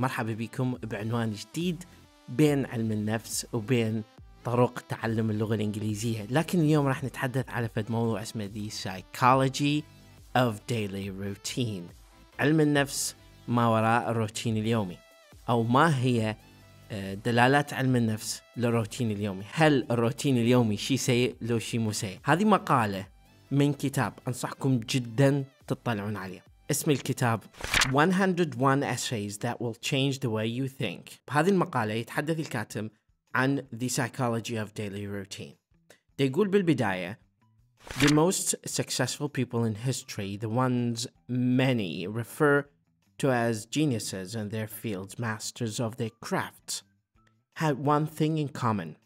مرحبا بكم بعنوان جديد بين علم النفس وبين طرق تعلم اللغة الإنجليزية لكن اليوم راح نتحدث على فد موضوع اسمه The Psychology of Daily Routine علم النفس ما وراء الروتين اليومي أو ما هي آه، دلالات علم النفس للروتين اليومي هل الروتين اليومي شيء سيء لو شيء مو سيء هذه مقالة من كتاب أنصحكم جدا تطلعون عليه اسم الكتاب 101 Essays That Will Change the Way You Think بهذه المقالة يتحدث الكاتب عن The Psychology of Daily Routine يقول بالبداية The most successful people in history, the ones many refer to as geniuses in their fields, masters of their crafts, had one thing in common.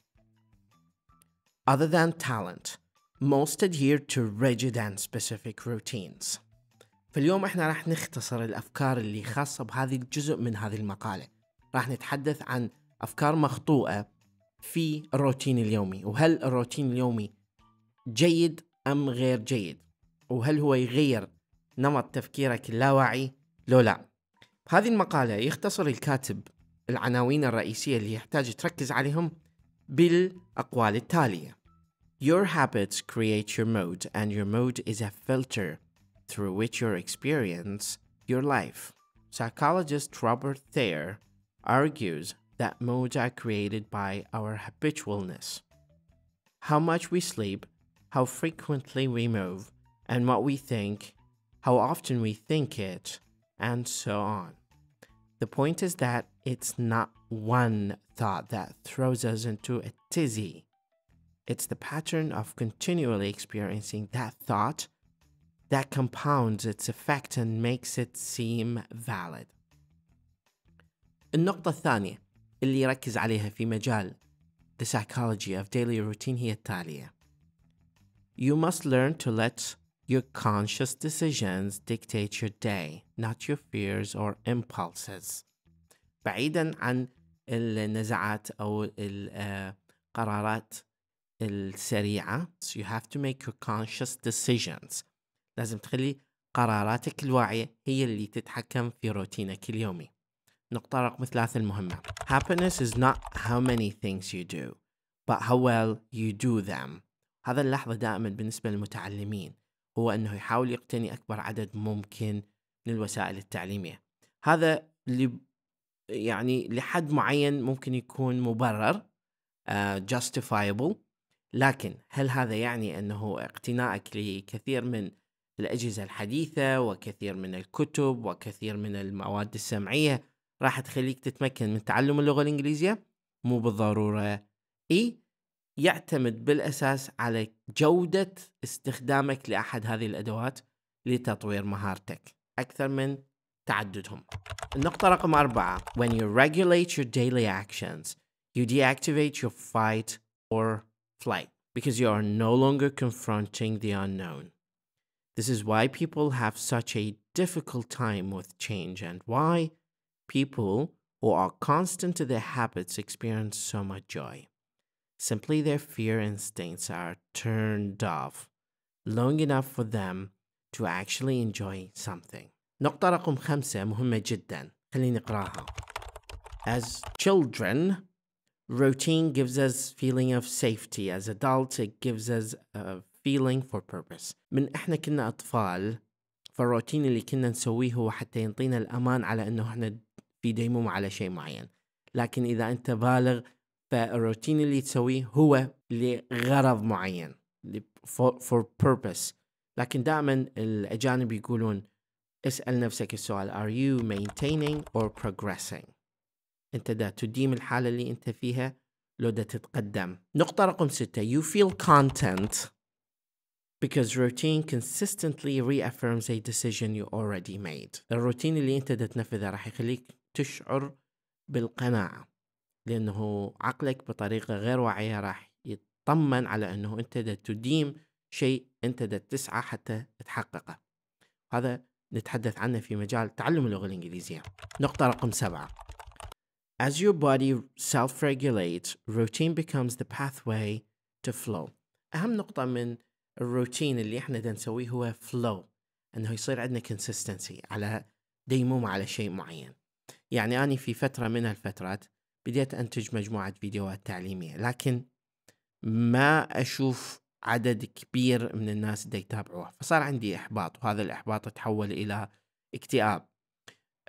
Other than talent, most adhered to rigid and specific routines. فاليوم احنا راح نختصر الافكار اللي خاصه بهذه الجزء من هذه المقاله راح نتحدث عن افكار مخطوئه في الروتين اليومي وهل الروتين اليومي جيد ام غير جيد وهل هو يغير نمط تفكيرك اللاواعي لو لا بهذه المقالة يختصر الكاتب العناوين الرئيسية اللي يحتاج تركز عليهم بالأقوال التالية Your habits create your mode and your mode is a filter through which you experience your life. Psychologist Robert Thayer argues that moods are created by our habitualness. How much we sleep, how frequently we move, and what we think, how often we think it, and so on. The point is that it's not one thought that throws us into a tizzy. It's the pattern of continually experiencing that thought that compounds its effect and makes it seem valid. النقطة الثانية اللي يركز عليها في مجال the psychology of daily routine هي التالية. You must learn to let your conscious decisions dictate your day, not your fears or impulses. بعيدا عن النزعات أو القرارات السريعة, so you have to make your conscious decisions. لازم تخلي قراراتك الواعية هي اللي تتحكم في روتينك اليومي نقطة رقم ثلاثة المهمة Happiness is not how many things you do but how well you do them هذا اللحظة دائما بالنسبة للمتعلمين هو أنه يحاول يقتني أكبر عدد ممكن من الوسائل التعليمية هذا اللي يعني لحد معين ممكن يكون مبرر uh, justifiable لكن هل هذا يعني أنه اقتنائك لكثير من الأجهزة الحديثة وكثير من الكتب وكثير من المواد السمعية راح تخليك تتمكن من تعلم اللغة الإنجليزية مو بالضرورة إي يعتمد بالأساس على جودة استخدامك لأحد هذه الأدوات لتطوير مهارتك أكثر من تعددهم النقطة رقم أربعة When you regulate your daily actions you deactivate your fight or flight because you are no longer confronting the unknown This is why people have such a difficult time with change and why people who are constant to their habits experience so much joy. Simply their fear instincts are turned off long enough for them to actually enjoy something. As children, routine gives us feeling of safety. As adults, it gives us a uh, feeling for purpose من احنا كنا اطفال فالروتين اللي كنا نسويه هو حتى ينطينا الامان على انه احنا في ديموم على شيء معين لكن اذا انت بالغ فالروتين اللي تسويه هو لغرض معين for, for purpose لكن دائما الاجانب يقولون اسال نفسك السؤال are you maintaining or progressing انت دا تديم الحاله اللي انت فيها لو دا تتقدم نقطه رقم ستة you feel content because routine consistently reaffirms a decision you already made الروتين اللي انت تنفذه راح يخليك تشعر بالقناعة لأنه عقلك بطريقة غير واعية راح يطمن على أنه أنت دا تديم شيء أنت دا تسعى حتى تحققه هذا نتحدث عنه في مجال تعلم اللغة الإنجليزية نقطة رقم سبعة As your body self-regulates, routine becomes the pathway to flow. أهم نقطة من الروتين اللي احنا دا نسويه هو فلو انه يصير عندنا كونسستنسي على ديمومة على شيء معين يعني أنا في فترة من الفترات بديت أنتج مجموعة فيديوهات تعليمية لكن ما أشوف عدد كبير من الناس دا يتابعوها فصار عندي إحباط وهذا الإحباط تحول إلى اكتئاب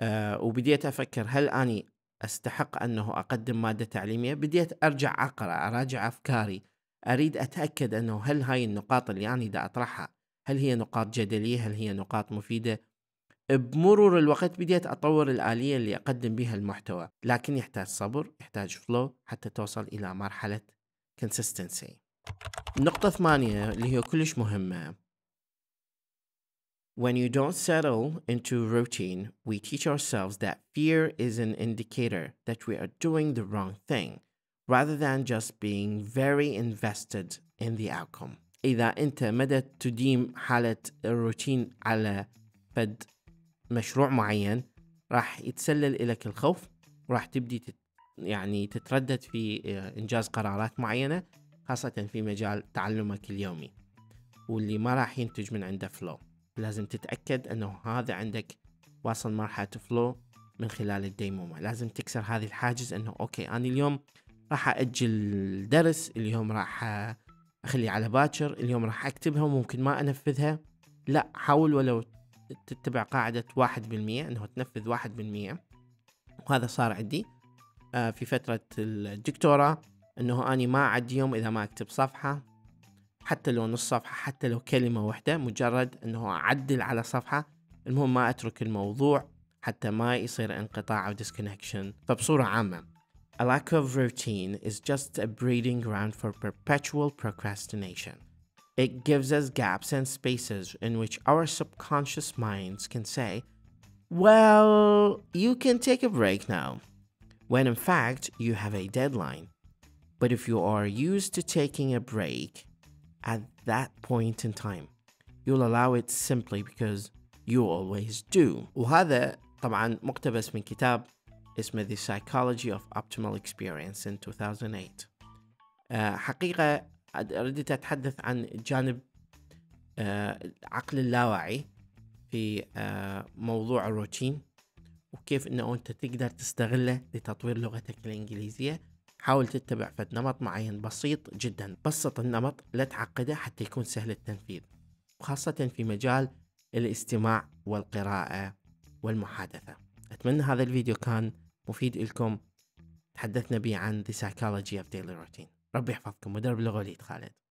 أه وبديت أفكر هل أني أستحق أنه أقدم مادة تعليمية بديت أرجع أقرأ أراجع أفكاري أريد أتأكد أنه هل هاي النقاط اللي أنا دا أطرحها هل هي نقاط جدلية هل هي نقاط مفيدة بمرور الوقت بديت أطور الآلية اللي أقدم بها المحتوى لكن يحتاج صبر يحتاج فلو حتى توصل إلى مرحلة consistency النقطة الثمانية اللي هي كلش مهمة When you don't settle into routine, we teach ourselves that fear is an indicator that we are doing the wrong thing. rather than just being very invested in the outcome إذا أنت مدى تديم حالة الروتين على فد مشروع معين راح يتسلل إليك الخوف وراح تبدي تت يعني تتردد في آه، إنجاز قرارات معينة خاصة في مجال تعلمك اليومي واللي ما راح ينتج من عنده فلو لازم تتأكد أنه هذا عندك واصل مرحلة فلو من خلال الديمومة لازم تكسر هذه الحاجز أنه أوكي أنا اليوم راح أأجل الدرس اليوم راح أخليه على باكر اليوم راح أكتبها وممكن ما أنفذها لا حاول ولو تتبع قاعدة واحد بالمية أنه تنفذ واحد بالمية وهذا صار عندي آه، في فترة الدكتوراه أنه أني ما أعد يوم إذا ما أكتب صفحة حتى لو نص صفحة حتى لو كلمة واحدة مجرد أنه أعدل على صفحة المهم ما أترك الموضوع حتى ما يصير انقطاع أو ديسكونكشن فبصورة عامة A lack of routine is just a breeding ground for perpetual procrastination. It gives us gaps and spaces in which our subconscious minds can say, Well, you can take a break now, when in fact you have a deadline. But if you are used to taking a break at that point in time, you'll allow it simply because you always do. وهذا طبعا مقتبس من كتاب اسمه The Psychology of Optimal Experience in 2008 آه، حقيقة أردت أتحدث عن جانب العقل آه، اللاواعي في آه، موضوع الروتين وكيف أنه أنت تقدر تستغله لتطوير لغتك الإنجليزية حاول تتبع فد نمط معين بسيط جدا بسط النمط لا تعقده حتى يكون سهل التنفيذ وخاصة في مجال الاستماع والقراءة والمحادثة أتمنى هذا الفيديو كان مفيد لكم تحدثنا به عن The Psychology of Daily Routine ربي يحفظكم مدرب لغة وليد خالد